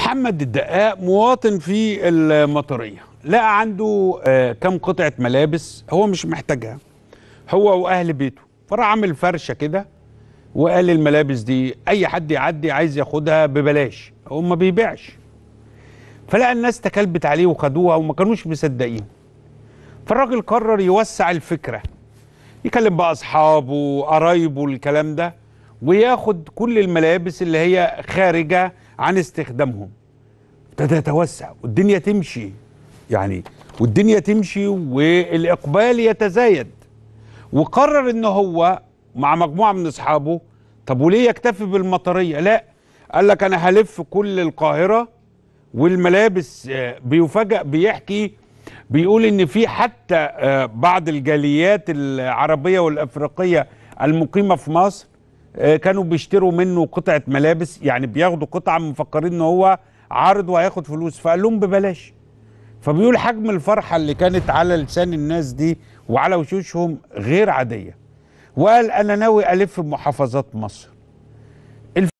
محمد الدقاق مواطن في المطرية لقى عنده آه، كم قطعة ملابس هو مش محتاجها هو وأهل بيته فراح عامل فرشة كده وقال الملابس دي أي حد يعدي عايز ياخدها ببلاش هو ما بيبيعش فلقى الناس تكلبت عليه وخدوها وما كانوش مصدقين فالراجل قرر يوسع الفكرة يكلم بقى أصحابه قرايبه الكلام ده وياخد كل الملابس اللي هي خارجة عن استخدامهم ابتدى يتوسع والدنيا تمشي يعني والدنيا تمشي والإقبال يتزايد وقرر ان هو مع مجموعة من أصحابه طب وليه يكتفي بالمطرية لا قال لك أنا هلف كل القاهرة والملابس آه، بيفاجئ بيحكي بيقول ان في حتى آه، بعض الجاليات العربية والأفريقية المقيمة في مصر آه، كانوا بيشتروا منه قطعه ملابس يعني بياخدوا قطعه مفكرين ان هو عارض وهياخد فلوس فقال لهم ببلاش فبيقول حجم الفرحه اللي كانت على لسان الناس دي وعلى وشوشهم غير عاديه وقال انا ناوي الف محافظات مصر